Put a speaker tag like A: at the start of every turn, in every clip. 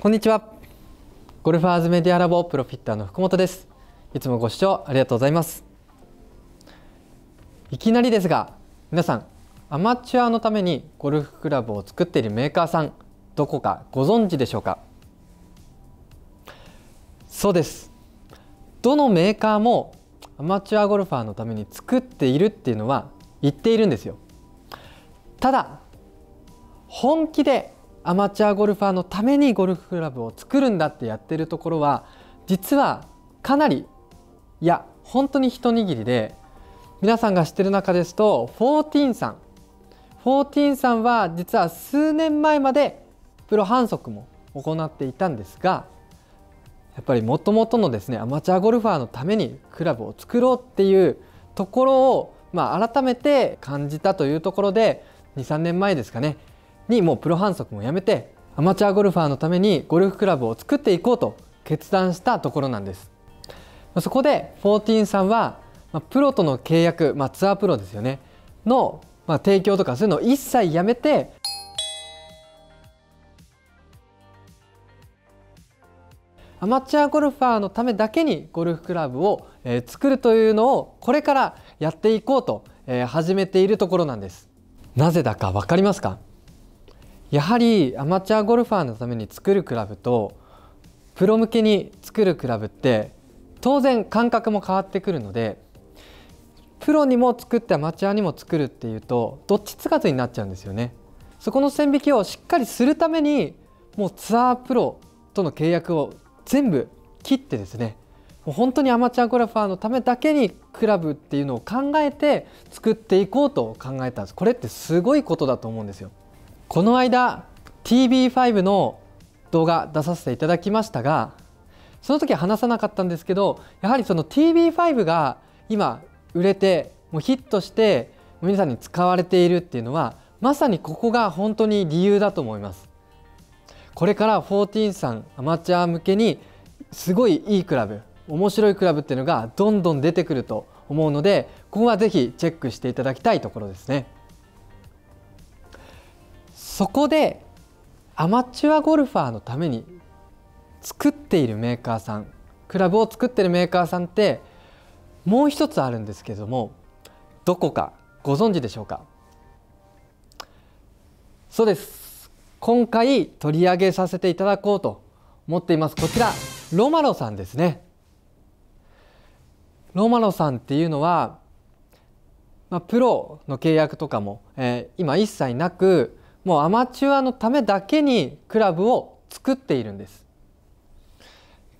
A: こんにちはゴルファーズメディアラボプロフィッターの福本ですいつもご視聴ありがとうございますいきなりですが皆さんアマチュアのためにゴルフクラブを作っているメーカーさんどこかご存知でしょうかそうですどのメーカーもアマチュアゴルファーのために作っているっていうのは言っているんですよただ本気でアマチュアゴルファーのためにゴルフクラブを作るんだってやってるところは実はかなりいや本当に一握りで皆さんが知ってる中ですと14さんーンさんは実は数年前までプロ反則も行っていたんですがやっぱりもともとのですねアマチュアゴルファーのためにクラブを作ろうっていうところを、まあ、改めて感じたというところで23年前ですかねにもうプロ反則もやめてアマチュアゴルファーのためにゴルフクラブを作っていこうと決断したところなんですそこで14さんはプロとの契約、まあ、ツアープロですよねの、まあ、提供とかそういうのを一切やめてアマチュアゴルファーのためだけにゴルフクラブを、え作るというのをこれからやっていこうと、え始めているところなんですなぜだか分かりますかやはりアマチュアゴルファーのために作るクラブとプロ向けに作るクラブって当然感覚も変わってくるのでプロにも作ってアマチュアにも作るっていうとどっちつかずになっちゃうんですよね。そこの線引きをしっかりするためにもうツアープロとの契約を全部切ってですねもう本当にアマチュアゴルファーのためだけにクラブっていうのを考えて作っていこうと考えたんですこれってすごいことだと思うんですよ。この間 TB5 の動画出させていただきましたがその時は話さなかったんですけどやはりその TB5 が今売れてもうヒットして皆さんに使われているっていうのはまさにここが本当に理由だと思いますこれから14さんアマチュア向けにすごいいいクラブ面白いクラブっていうのがどんどん出てくると思うのでここは是非チェックしていただきたいところですね。そこでアマチュアゴルファーのために作っているメーカーさんクラブを作ってるメーカーさんってもう一つあるんですけれどもどこかご存知でしょうかそうです今回取り上げさせていただこうと思っていますこちらロマロさんですねロマロさんっていうのは、まあ、プロの契約とかも、えー、今一切なくもうアマチュアのためだけにクラブを作っているんです。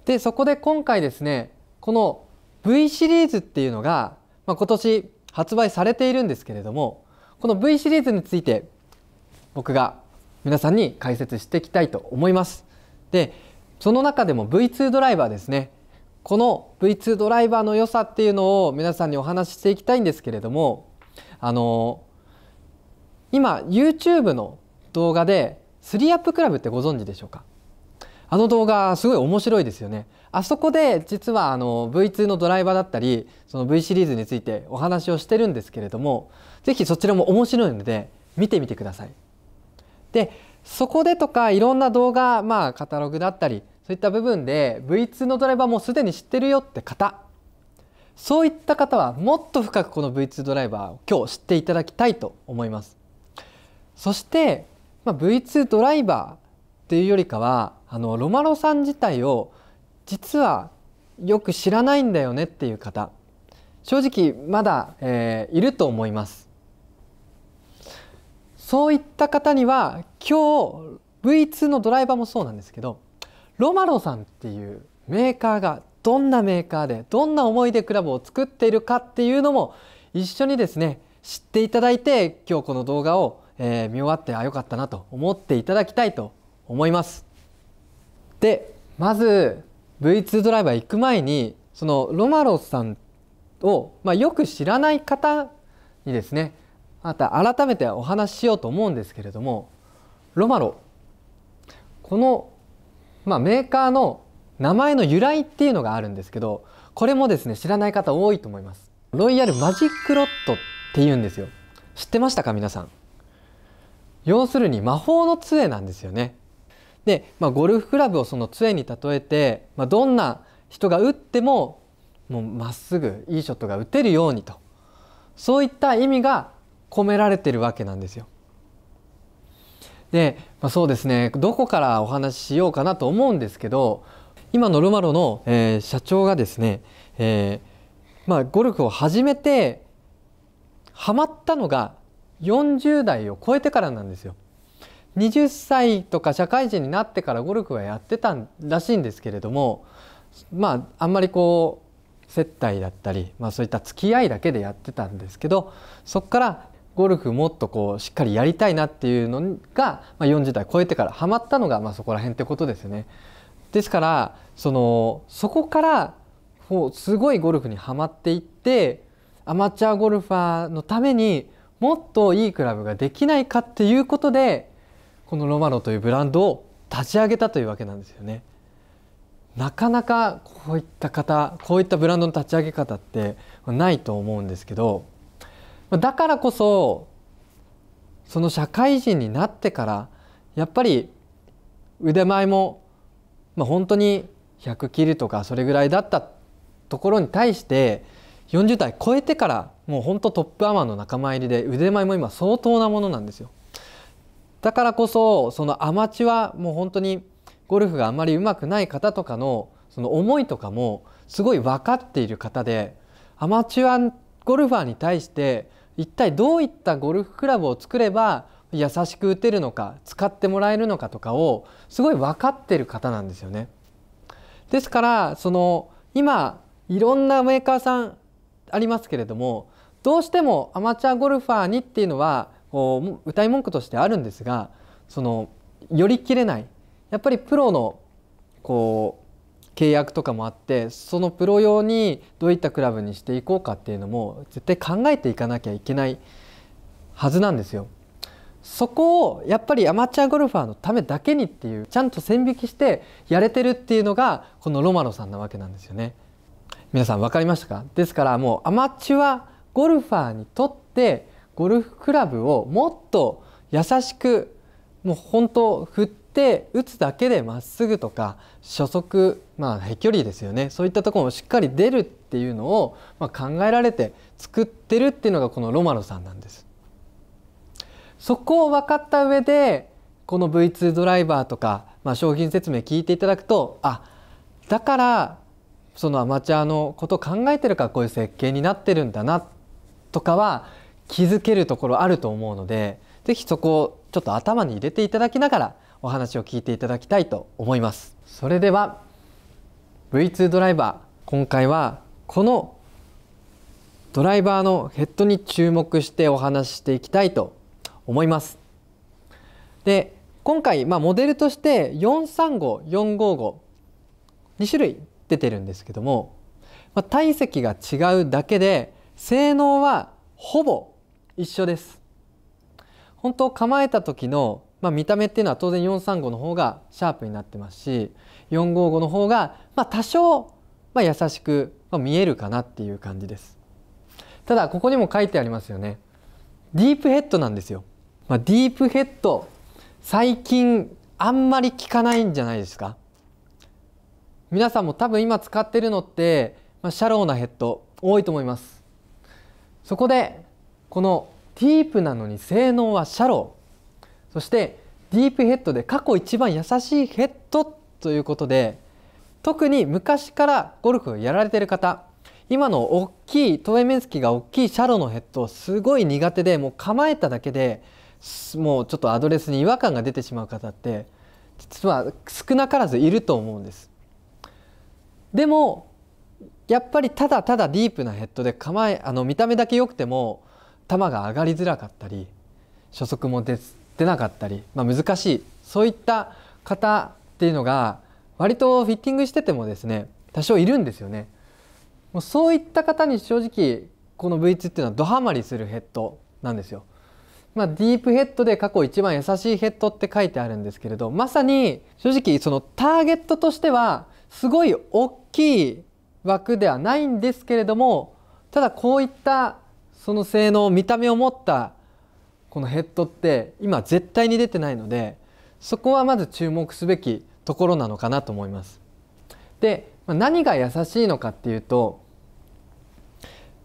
A: でそこで今回ですねこの V シリーズっていうのが、まあ、今年発売されているんですけれどもこの V シリーズについて僕が皆さんに解説していきたいと思います。でその中でも V2 ドライバーですねこの V2 ドライバーの良さっていうのを皆さんにお話ししていきたいんですけれどもあの今 YouTube の動画でスリーアップクラブってご存知でしょうかあの動画すごい面白いですよねあそこで実はあの V2 のドライバーだったりその V シリーズについてお話をしてるんですけれどもぜひそちらも面白いので見てみてください。でそこでとかいろんな動画まあカタログだったりそういった部分で V2 のドライバーもうすでに知ってるよって方そういった方はもっと深くこの V2 ドライバーを今日知っていただきたいと思います。そして、まあ、V2 ドライバーっていうよりかはあのロマロさん自体を実はよく知らないんだよねっていう方正直まだ、えー、いると思いますそういった方には今日 V2 のドライバーもそうなんですけどロマロさんっていうメーカーがどんなメーカーでどんな思い出クラブを作っているかっていうのも一緒にですね知っていただいて今日この動画をえー、見終わってあよかったなと思っていただきたいと思います。でまず V2 ドライバー行く前にそのロマロスさんを、まあ、よく知らない方にですねまた改めてお話ししようと思うんですけれどもロマロこの、まあ、メーカーの名前の由来っていうのがあるんですけどこれもですね知らない方多いと思いますロイヤルマジックロットって言うんですよ知ってましたか皆さん要するに魔法の杖なんですよね。で、まあ、ゴルフクラブをその杖に例えて、まあ、どんな人が打ってももうまっすぐいいショットが打てるようにとそういった意味が込められてるわけなんですよ。で、まあ、そうですねどこからお話ししようかなと思うんですけど今ノルマロの、えー、社長がですね、えーまあ、ゴルフを始めてハマったのが40代を超えてからなんですよ。20歳とか社会人になってからゴルフはやってたらしいんですけれどもまああんまりこう接待だったり、まあ、そういった付き合いだけでやってたんですけどそこからゴルフもっとこうしっかりやりたいなっていうのが、まあ、40代超えてからハマったのが、まあ、そこら辺ってことですよね。ですからそのそこからうすごいゴルフにはまっていってアマチュアゴルファーのためにもっといいクラブができないかっていうことでこのロマロというブランドを立ち上げたというわけなんですよね。なかなかこういった方こういったブランドの立ち上げ方ってないと思うんですけどだからこそその社会人になってからやっぱり腕前も、まあ、本当に100切るとかそれぐらいだったところに対して40代超えてからもうほんとトップアマの仲間入りで腕前も今相当なものなんですよだからこそそのアマチュアもう本当にゴルフがあまり上手くない方とかのその思いとかもすごい分かっている方でアマチュアゴルファーに対して一体どういったゴルフクラブを作れば優しく打てるのか使ってもらえるのかとかをすごい分かってる方なんですよね。ですからその今いろんなメーカーさんありますけれどもどうしてもアマチュアゴルファーにっていうのはこう歌い文句としてあるんですがそのより切れないやっぱりプロのこう契約とかもあってそのプロ用にどういったクラブにしていこうかっていうのも絶対考えていかなきゃいけないはずなんですよ。そこをやっぱりアマチュアゴルファーのためだけにっていうちゃんと線引きしてやれてるっていうのがこのロマロさんなわけなんですよね。皆さん分かりましたかですからもうアマチュアゴルファーにとってゴルフクラブをもっと優しくもう本当振って打つだけでまっすぐとか初速まあ、飛距離ですよねそういったところもしっかり出るっていうのを、ま考えられて作ってるっていうのがこのロマロさんなんです。そこを分かった上でこの V2 ドライバーとか、まあ、商品説明聞いていただくとあだからそのアマチュアのことを考えてるからこういう設計になってるんだなとかは気づけるところあると思うので是非そこをちょっと頭に入れていただきながらお話を聞いていただきたいと思います。それでは V2 ドライバー今回はこのドライバーのヘッドに注目してお話ししていきたいと思います。で今回、まあ、モデルとして435455 2種類出てるんですけども、まあ、体積が違うだけで性能はほぼ一緒です。本当構えた時の、まあ、見た目っていうのは当然435の方がシャープになってますし455の方が、まあ、多少、まあ、優しく見えるかなっていう感じです。ただここにも書いてありますよね。ディープヘッドなんですよ。まあ、ディープヘッド最近あんまり聞かないんじゃないですか。皆さんも多分今使ってるのって、まあ、シャローなヘッド多いと思いますそこでこのディープなのに性能はシャローそしてディープヘッドで過去一番優しいヘッドということで特に昔からゴルフをやられてる方今の大きい投影面積が大きいシャローのヘッドすごい苦手でもう構えただけでもうちょっとアドレスに違和感が出てしまう方って実は少なからずいると思うんです。でもやっぱりただただディープなヘッドで構えあの見た目だけ良くても球が上がりづらかったり初速も出出なかったり、まあ、難しいそういった方っていうのが割とフィッティングしててもですね多少いるんですよね。もうそういった方に正直この V2 っていうのはドハマりするヘッドなんですよ。まあ、ディープヘッドで過去一番優しいヘッドって書いてあるんですけれどまさに正直そのターゲットとしてはすごい大きい枠ではないんですけれどもただこういったその性能見た目を持ったこのヘッドって今絶対に出てないのでそこはまず注目すべきところなのかなと思います。で何が優しいのかっていうと、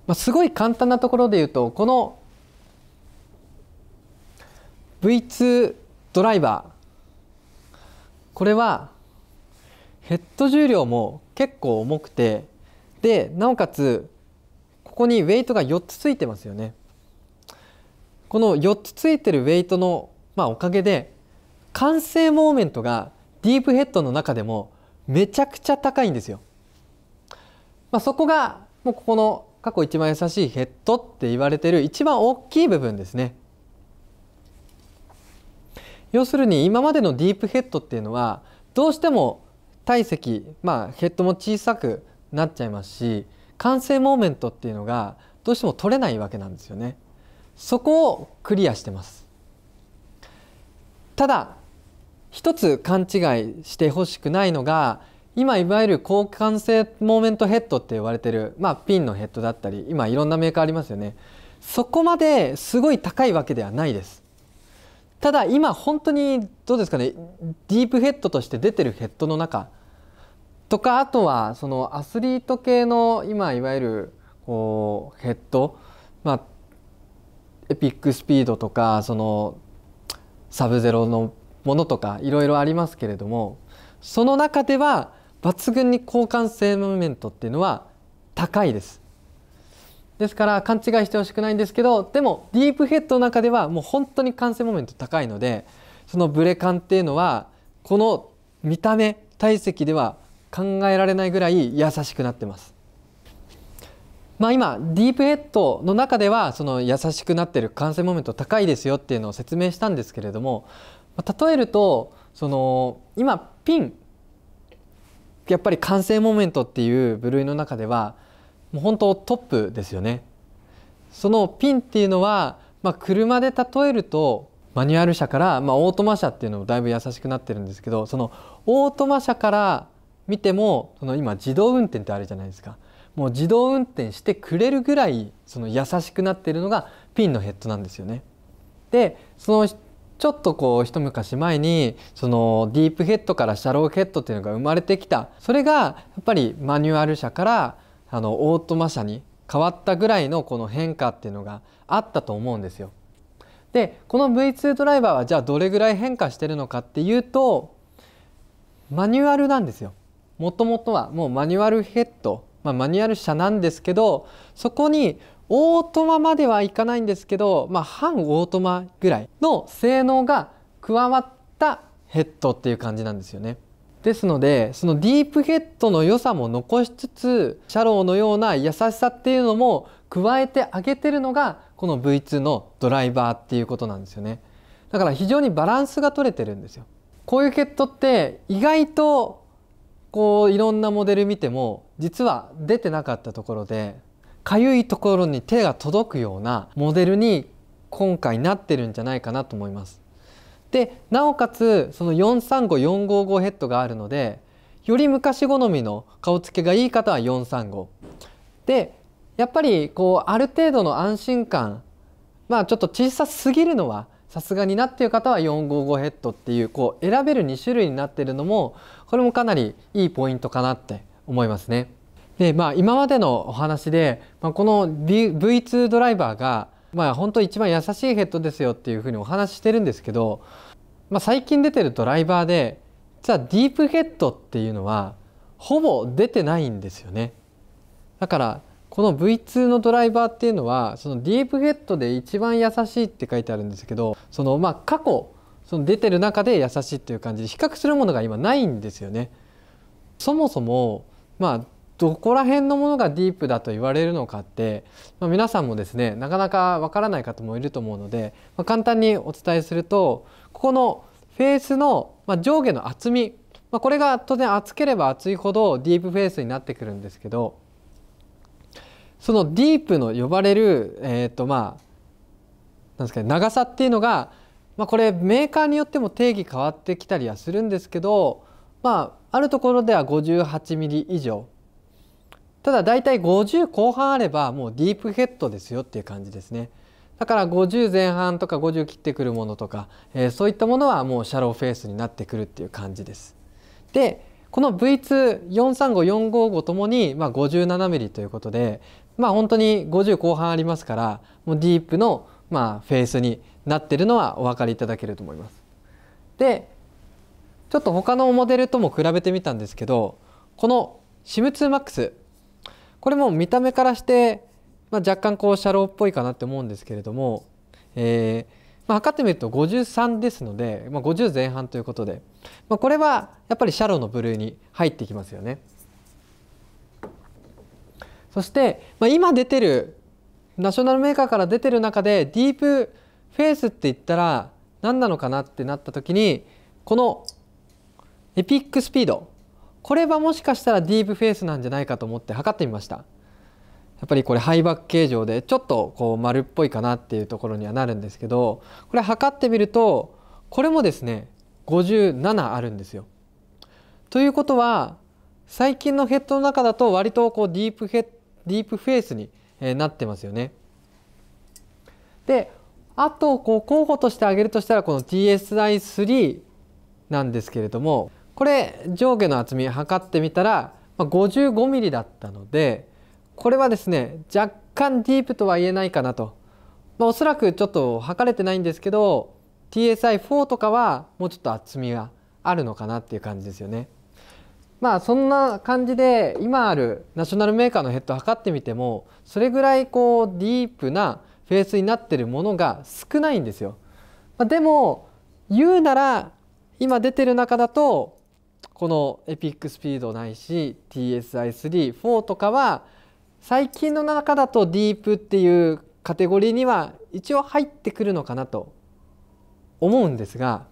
A: まあ、すごい簡単なところで言うとこの V2 ドライバーこれはヘッド重量も結構重くてでなおかつここにウェイトが4つついてますよねこの4つついてるウェイトの、まあ、おかげで完成モーメントがディープヘッドの中でもめちゃくちゃ高いんですよ、まあ、そこがもうここの過去一番優しいヘッドって言われてる一番大きい部分ですね要するに今までのディープヘッドっていうのはどうしても体積、まあ、ヘッドも小さくなっちゃいますし完成モーメントっていうのがどうしても取れないわけなんですよね。そこをクリアしてますただ一つ勘違いしてほしくないのが今いわゆる高完成モーメントヘッドって言われてる、まあ、ピンのヘッドだったり今いろんなメーカーありますよねそこまですごい高いわけではないですただ今本当にどうですかねディープヘッドとして出てるヘッドの中とかあとはそのアスリート系の今いわゆるこうヘッドまあエピックスピードとかそのサブゼロのものとかいろいろありますけれどもその中では抜群に交換性のメントっていうのは高いですですから勘違いしてほしくないんですけどでもディープヘッドの中ではもう本当に完成モメント高いのでそのブレ感っていうのはこの見た目体積では考えられないぐらい優しくなってます。まあ、今ディープヘッドの中ではその優しくなってる完成モメント高いですよっていうのを説明したんですけれども例えるとその今ピンやっぱり完成モメントっていう部類の中ではもう本当トップですよねそのピンっていうのは、まあ、車で例えるとマニュアル車から、まあ、オートマ車っていうのもだいぶ優しくなってるんですけどそのオートマ車から見てもその今自動運転ってあるじゃないですかもう自動運転してくれるぐらいその優しくなってるのがピンのヘッドなんですよね。でそのちょっとこう一昔前にそのディープヘッドからシャローヘッドっていうのが生まれてきたそれがやっぱりマニュアル車からあのオートマ車に変わったぐらいのこの変化っていうのがあったと思うんですよ。でこの V2 ドライバーはじゃあどれぐらい変化してるのかっていうとマニュアルなんですよ。もともとはもうマニュアルヘッド、まあ、マニュアル車なんですけどそこにオートマまではいかないんですけど、まあ、半オートマぐらいの性能が加わったヘッドっていう感じなんですよね。ですのでそのディープヘッドの良さも残しつつシャローのような優しさっていうのも加えてあげてるのがこの V2 のドライバーっていうことなんですよねだから非常にバランスが取れてるんですよこういうヘッドって意外とこういろんなモデル見ても実は出てなかったところでかゆいところに手が届くようなモデルに今回なってるんじゃないかなと思いますでなおかつその435455ヘッドがあるのでより昔好みの顔つけがいい方は435でやっぱりこうある程度の安心感まあちょっと小さすぎるのはさすがになっていう方は455ヘッドっていうこう選べる2種類になってるのもこれもかなりいいポイントかなって思いますね。でまあ今までのお話で、まあ、この V2 ドライバーがまあ本当一番優しいヘッドですよっていうふうにお話ししてるんですけど、まあ、最近出てるドライバーで実はディープヘッドっていうのはほぼ出てないんですよね。だからこの V2 のドライバーっていうのはそのディープヘッドで一番優しいって書いてあるんですけどそのまあ過去その出てる中で優しいっていう感じで比較するものが今ないんですよね。そもそもまあどこら辺のものがディープだと言われるのかって、まあ、皆さんもですねなかなかわからない方もいると思うので、まあ、簡単にお伝えするとここのフェースの、まあ、上下の厚み、まあ、これが当然厚ければ厚いほどディープフェースになってくるんですけどそのディープの呼ばれる、えーとまあ、なんですか長さっていうのが、まあ、これメーカーによっても定義変わってきたりはするんですけど、まあ、あるところでは 58mm 以上ただだいたい50後半あればもうディープヘッドですよっていう感じですねだから50前半とか50切ってくるものとか、えー、そういったものはもうシャローフェースになってくるっていう感じですでこの V2435-455 ともに、まあ、57mm ということでまあ本当に50後半ありますからもうディープのまあフェースになってるのはお分かりいただけると思います。でちょっと他のモデルとも比べてみたんですけどこの SIM2MAX これも見た目からして、まあ、若干こうシャローっぽいかなって思うんですけれども、えーまあ、測ってみると53ですので、まあ、50前半ということで、まあ、これはやっぱりシャローの部類に入ってきますよね。そして、まあ、今出てるナショナルメーカーから出てる中でディープフェイスって言ったら何なのかなってなった時にこのエピックスピードこれはもしかしたらディープフェイスなんじゃないかと思って測ってみましたやっぱりこれハイバック形状でちょっとこう丸っぽいかなっていうところにはなるんですけどこれ測ってみるとこれもですね57あるんですよ。ということは最近のヘッドの中だと割とこうディープヘディープフェイスになってますよね。であとこう候補として挙げるとしたらこの TSI3 なんですけれどもこれ上下の厚み測ってみたら、ま 55mm だったのでこれはですね若干ディープとは言えないかなと、まあ、おそらくちょっと測れてないんですけど TSI4 とかはもうちょっと厚みがあるのかなっていう感じですよね。まあそんな感じで今あるナショナルメーカーのヘッドを測ってみてもそれぐらいこうディープなフェースになってるものが少ないんですよ。まあ、でも言うなら今出てる中だとこのエピックスピードないし TSI34 とかは最近の中だとディープっていうカテゴリーには一応入ってくるのかなと思うんですが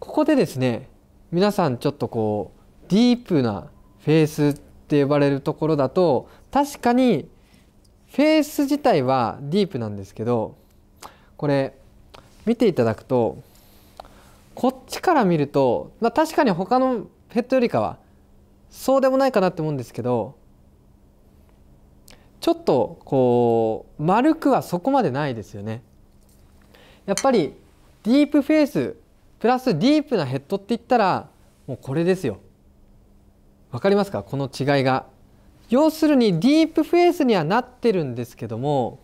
A: ここでですね皆さんちょっとこうディープなフェースって呼ばれるところだと確かにフェース自体はディープなんですけどこれ見ていただくとこっちから見ると、まあ、確かに他のペットよりかはそうでもないかなって思うんですけどちょっとこう丸くはそこまでないですよね。やっぱりディープフェイスプラスディープなヘッドって言ったらもうこれですよ。わかりますかこの違いが。要するにディープフェイスにはなってるんですけども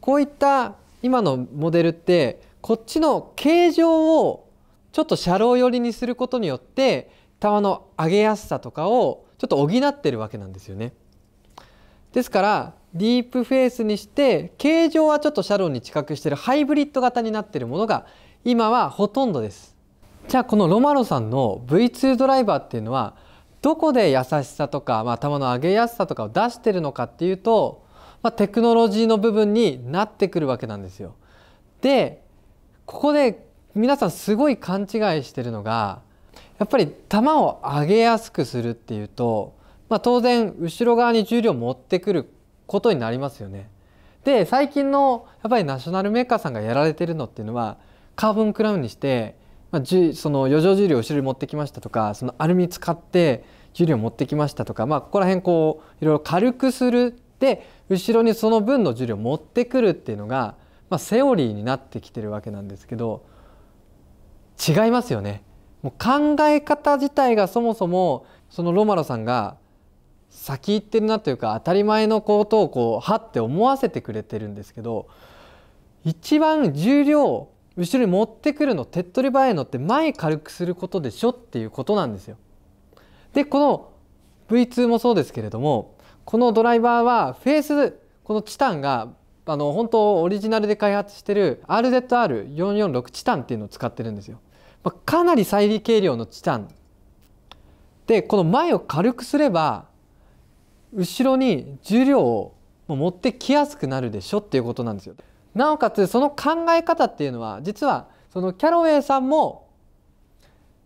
A: こういった今のモデルってこっちの形状をちょっと車両寄りにすることによって球の上げやすさとかをちょっと補ってるわけなんですよね。ですからディープフェイスにして形状はちょっと車両に近くしているハイブリッド型になっているものが今はほとんどですじゃあこのロマロさんの V2 ドライバーっていうのはどこで優しさとか、まあ、球の上げやすさとかを出してるのかっていうと、まあ、テクノロジーの部分になってくるわけなんですよ。でここで皆さんすごい勘違いしてるのがやっぱり球を上げやすくするっていうと、まあ、当然後ろ側に重量を持ってくることになりますよね。で最近のやっぱりナショナルメーカーさんがやられてるのっていうのはカーボンクラウンにして、まあ、その余剰重量を後ろに持ってきましたとかそのアルミ使って重量を持ってきましたとか、まあ、ここら辺こういろいろ軽くするで後ろにその分の重量を持ってくるっていうのがまあ、セオリーになってきてるわけなんですけど違いますよね。もう考え方自体がそもそもそのロマロさんが先行ってるなというか当たり前のことをこうはって思わせてくれてるんですけど一番重量後ろに持ってくるの手っ取り早いのって前軽くすることでしょっていうことなんですよ。でこの V2 もそうですけれどもこのドライバーはフェースこのチタンがあの本当オリジナルで開発してる RZR446 チタンっていうのを使ってるんですよ、まあ、かなり再利軽量のチタンでこの前を軽くすれば後ろに重量を持ってきやすくなるでしょっていうことなんですよなおかつその考え方っていうのは実はそのキャロウェイさんも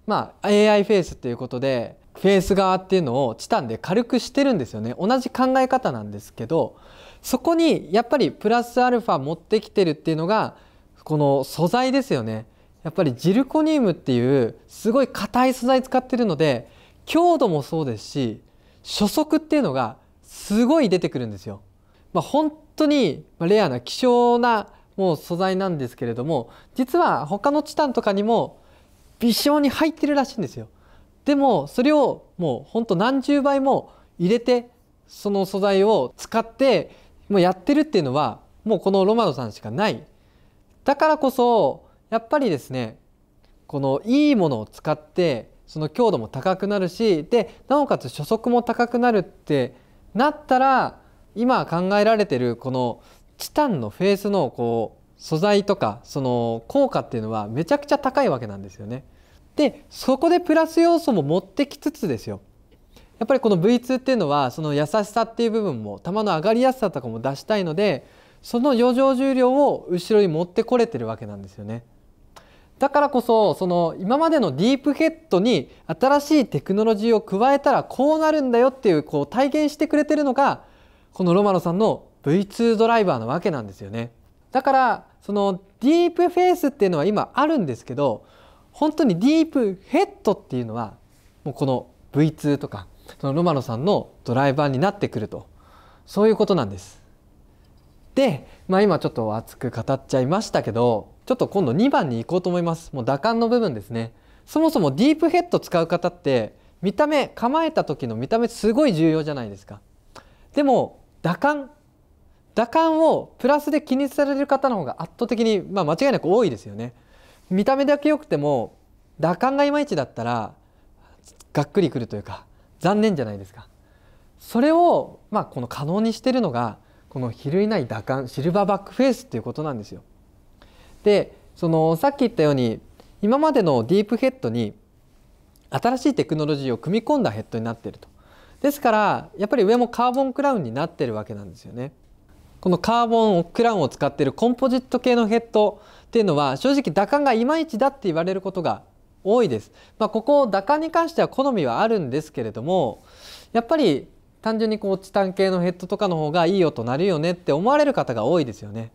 A: まあ AI フェイスっていうことでフェイス側っていうのをチタンで軽くしてるんですよね同じ考え方なんですけどそこにやっぱりプラスアルファ持ってきてるっていうのがこの素材ですよねやっぱりジルコニウムっていうすごい硬い素材使ってるので強度もそうですし初速っていうのがすごい出てくるんですよ。まあ、本当にレアな希少なもう素材なんですけれども実は他のチタンとかにも微小に入ってるらしいんですよ。でもそれをもうほんと何十倍も入れてその素材を使ってもうやってるっていうのはもうこのロマノさんしかないだからこそやっぱりですねこのいいものを使ってその強度も高くなるしでなおかつ初速も高くなるってなったら今考えられてるこのチタンのフェースのこう素材とかその効果っていうのはめちゃくちゃ高いわけなんですよね。でそこでプラス要素も持ってきつつですよやっぱりこの V2 っていうのはその優しさっていう部分も球の上がりやすさとかも出したいのでその余剰重量を後ろに持ってこれてるわけなんですよね。だからこそその今までのディープヘッドに新しいテクノロジーを加えたらこうなるんだよっていうこう体験してくれてるのがこのロマノさんの V2 ドライバーなわけなんですよね。だからそのディープフェイスっていうのは今あるんですけど本当にディープヘッドっていうのはもうこの V2 とかそのロマノさんのドライバーになってくるとそういうことなんです。で、まあ、今ちょっと熱く語っちゃいましたけどちょっと今度2番に行こうと思いますもう打感の部分ですねそもそもディープヘッド使う方って見た目構えた時の見た目すごい重要じゃないですかでも打感打感をプラスで気にされる方の方が圧倒的に、まあ、間違いなく多いですよね見た目だけ良くても打感がいまいちだったらがっくりくるというか残念じゃないですか。それを、まあ、この可能にしてるのがこの比類ない打感シルバーバックフェイスっていうことなんですよ。でそのさっき言ったように今までのディープヘッドに新しいテクノロジーを組み込んだヘッドになってると。ですからやっぱり上もカーボンクラウンになってるわけなんですよね。このカーボンクラウンを使っているコンポジット系のヘッドっていうのは正直打感がいまいちだって言われることが多いです。まあ、ここ打感に関しては好みはあるんですけれどもやっぱり単純にこうチタン系のヘッドとかの方がいい音鳴るよねって思われる方が多いですよね。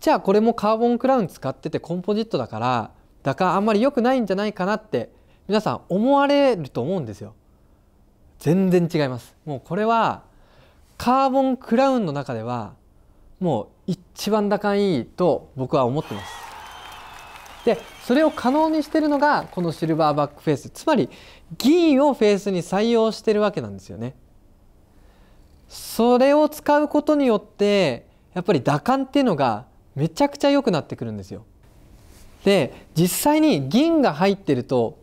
A: じゃあこれもカーボンクラウン使っててコンポジットだから打感あんまり良くないんじゃないかなって皆さん思われると思うんですよ。全然違います。もうこれはカーボンクラウンの中ではもう一番打感いいと僕は思ってます。でそれを可能にしてるのがこのシルバーバックフェイスつまり銀をフェースに採用してるわけなんですよね。それを使うことによってやっぱり打感っていうのがめちゃくちゃ良くなってくるんですよ。で実際に銀が入ってると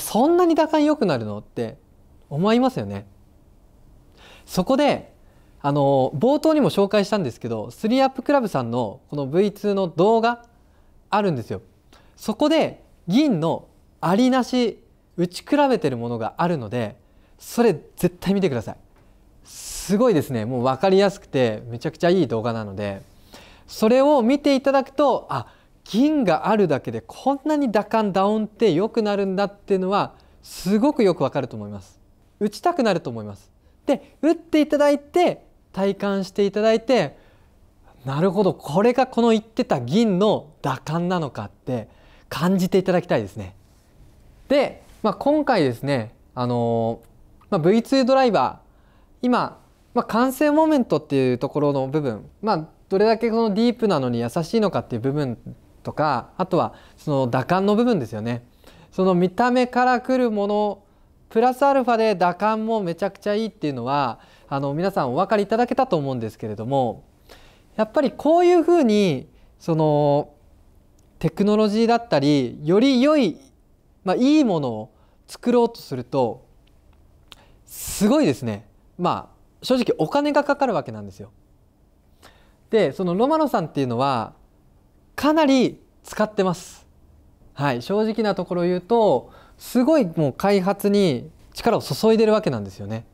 A: そんなに打感良くなるのって思いますよね。そこであの冒頭にも紹介したんですけど3アップクラブさんのこの V2 の動画あるんですよ。そこで銀のありなし打ち比べてるものがあるのでそれ絶対見てくださいすごいですねもう分かりやすくてめちゃくちゃいい動画なのでそれを見ていただくとあ銀があるだけでこんなに打感打音って良くなるんだっていうのはすごくよくわかると思います打ちたくなると思いますで打っていただいて体感していただいてなるほどこれがこの言ってた銀の打感なのかって感じていただきたいですね。で、まあ、今回ですね、あのまあ、V2 ドライバー今、まあ、完成モメントっていうところの部分、まあ、どれだけこのディープなのに優しいのかっていう部分とかあとはその打感の部分ですよね。その見た目からくるものプラスアルファで打感もめちゃくちゃいいっていうのはあの皆さんお分かりいただけたと思うんですけれどもやっぱりこういうふうにそのテクノロジーだったりより良い、まあ、いいものを作ろうとするとすごいですねまあ正直お金がかかるわけなんですよ。でそのロマノさんっていうのはかなり使ってます。はい、正直なところ言うとすごいもう開発に力を注いでるわけなんですよね。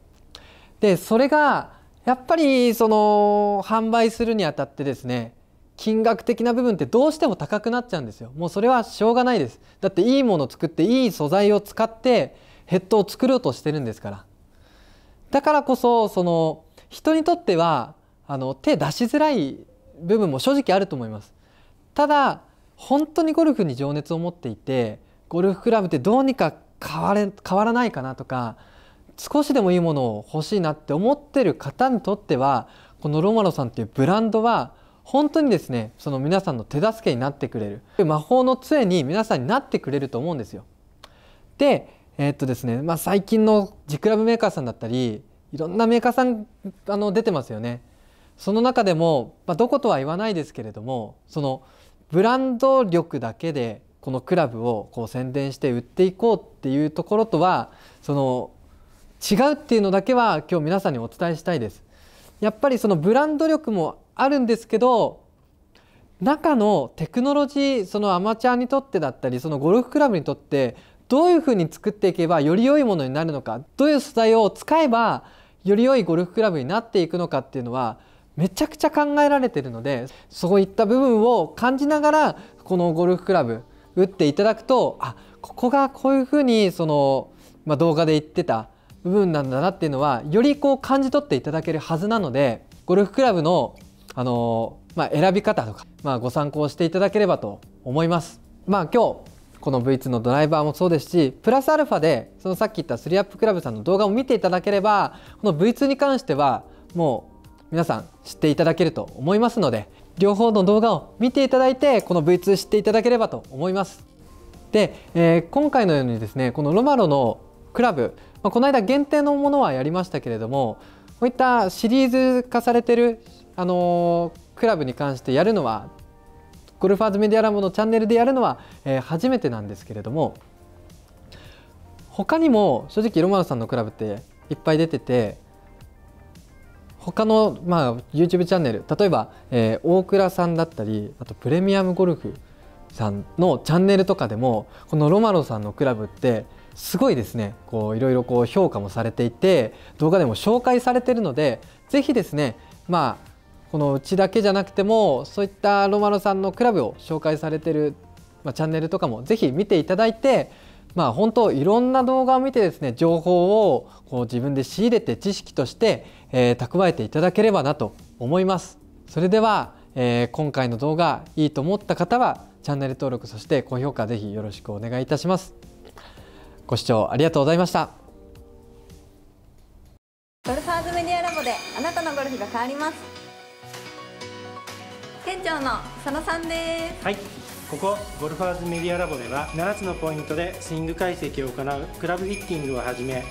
A: でそれがやっぱりその販売するにあたってですね金額的な部分ってどうしても高くなっちゃうんですよもうそれはしょうがないですだっていいものを作っていい素材を使ってヘッドを作ろうとしてるんですからだからこそその人にとってはあの手出しづらい部分も正直あると思いますただ本当にゴルフに情熱を持っていてゴルフクラブってどうにか変われ変わらないかなとか少しでもいいものを欲しいなって思ってる方にとってはこのロマロさんっていうブランドは本当にですねその皆さんの手助けになってくれる魔法の杖に皆さんになってくれると思うんですよ。でえー、っとですね、まあ、最近のジクラブメーカーさんだったりいろんなメーカーさんあの出てますよね。その中でも、まあ、どことは言わないですけれどもそのブランド力だけでこのクラブをこう宣伝して売っていこうっていうところとはその違うっていうのだけは今日皆さんにお伝えしたいです。やっぱりそのブランド力もあるんですけど中のテクノロジーそのアマチュアにとってだったりそのゴルフクラブにとってどういうふうに作っていけばより良いものになるのかどういう素材を使えばより良いゴルフクラブになっていくのかっていうのはめちゃくちゃ考えられてるのでそういった部分を感じながらこのゴルフクラブ打っていただくとあここがこういうふうにその、まあ、動画で言ってた部分なんだなっていうのはよりこう感じ取っていただけるはずなのでゴルフクラブの、あのー、まあ、選び方とか、まあ、ご参考していただければと思います。まあ、今日この V2 のドライバーもそうですしプラスアルファでそのさっき言った3アップクラブさんの動画を見ていただければこの V2 に関してはもう皆さん知っていただけると思いますので両方の動画を見ていただいてこの V2 知っていただければと思います。で、えー、今回のようにですねこのロマロのクラブまあ、この間限定のものはやりましたけれどもこういったシリーズ化されてる、あのー、クラブに関してやるのはゴルファーズメディアラボのチャンネルでやるのは、えー、初めてなんですけれども他にも正直ロマノさんのクラブっていっぱい出てて他のまあ YouTube チャンネル例えば、えー、大倉さんだったりあとプレミアムゴルフさんのチャンネルとかでもこのロマロさんのクラブってすごいですねこういろいろこう評価もされていて動画でも紹介されているのでぜひですねまあこのうちだけじゃなくてもそういったロマノさんのクラブを紹介されている、まあ、チャンネルとかもぜひ見ていただいてまあ本当いろんな動画を見てですね情報をこう自分で仕入れて知識として、えー、蓄えていただければなと思います。それでは、えー、今回の動画いいと思った方はチャンネル登録そして高評価ぜひよろしくお願いいたします。ご視聴ありがとうございましたゴルファーズメディアラボであなたのゴルフが変わります店長の佐野さんですはいここゴルファーズメディアラボでは7つのポイントでスイング解析を行うクラブフィッティングをはじめ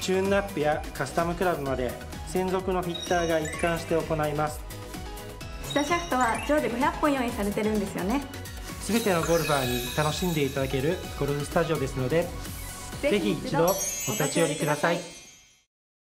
A: チューンナップやカスタムクラブまで専属のフィッターが一貫して行います下シャフトは常時500本用意されてるんですよねすべてのゴルファーに楽しんでいただけるゴルフスタジオですのでぜひ一度お立ち寄りください